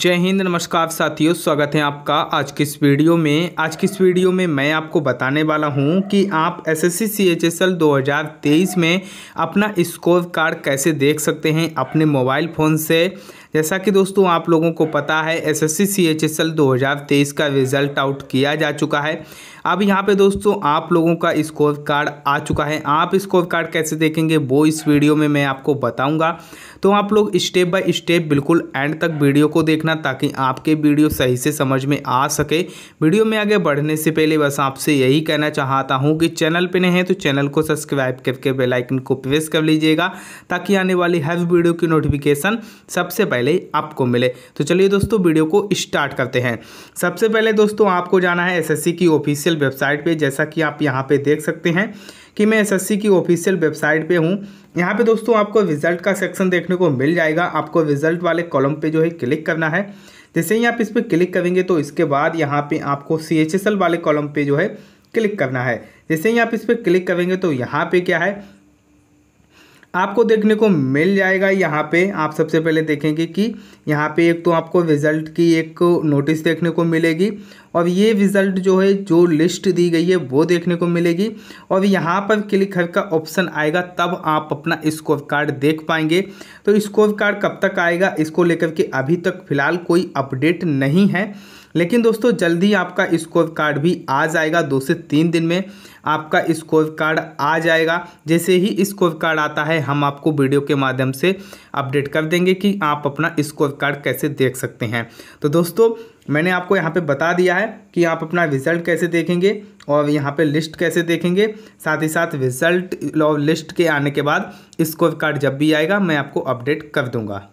जय हिंद नमस्कार साथियों स्वागत है आपका आज की इस वीडियो में आज की इस वीडियो में मैं आपको बताने वाला हूं कि आप S S C C H S L दो हज़ार तेईस में अपना स्कोर कार्ड कैसे देख सकते हैं अपने मोबाइल फ़ोन से जैसा कि दोस्तों आप लोगों को पता है एस एस सी का रिजल्ट आउट किया जा चुका है अब यहाँ पे दोस्तों आप लोगों का स्कोर कार्ड आ चुका है आप स्कोर कार्ड कैसे देखेंगे वो इस वीडियो में मैं आपको बताऊंगा तो आप लोग स्टेप बाय स्टेप बिल्कुल एंड तक वीडियो को देखना ताकि आपके वीडियो सही से समझ में आ सके वीडियो में आगे बढ़ने से पहले बस आपसे यही कहना चाहता हूँ कि चैनल पर नहीं है तो चैनल को सब्सक्राइब करके बेलाइकन को प्रेस कर लीजिएगा ताकि आने वाली हर वीडियो की नोटिफिकेशन सबसे पहले पहले ही आपको मिले तो चलिए दोस्तों वीडियो को स्टार्ट करते हैं सबसे पहले दोस्तों आपको जाना है एसएससी की ऑफिशियल वेबसाइट पे जैसा कि आप यहाँ पे देख सकते हैं कि मैं एसएससी की ऑफिशियल वेबसाइट पे हूँ यहाँ पे दोस्तों आपको रिजल्ट का सेक्शन देखने को मिल जाएगा आपको रिजल्ट वाले कॉलम पे जो है क्लिक करना है जैसे ही आप इस पर क्लिक करेंगे तो इसके बाद यहाँ पे आपको सी वाले कॉलम पे जो है क्लिक करना है जैसे ही आप इस पर क्लिक करेंगे तो यहाँ पे क्या है आपको देखने को मिल जाएगा यहाँ पे आप सबसे पहले देखेंगे कि यहाँ पे एक तो आपको रिज़ल्ट की एक नोटिस देखने को मिलेगी और ये रिज़ल्ट जो है जो लिस्ट दी गई है वो देखने को मिलेगी और यहाँ पर क्लिक हर का ऑप्शन आएगा तब आप अपना स्कोर कार्ड देख पाएंगे तो स्कोर कार्ड कब तक आएगा इसको लेकर के अभी तक फ़िलहाल कोई अपडेट नहीं है लेकिन दोस्तों जल्दी आपका स्कोर कार्ड भी आ जाएगा दो से तीन दिन में आपका स्कोर कार्ड आ जाएगा जैसे ही स्कोर कार्ड आता है हम आपको वीडियो के माध्यम से अपडेट कर देंगे कि आप अपना स्कोर कार्ड कैसे देख सकते हैं तो दोस्तों मैंने आपको यहाँ पे बता दिया है कि आप अपना रिज़ल्ट कैसे देखेंगे और यहाँ पे लिस्ट कैसे देखेंगे साथ ही साथ रिज़ल्ट और लिस्ट के आने के बाद स्कोर कार्ड जब भी आएगा मैं आपको अपडेट कर दूँगा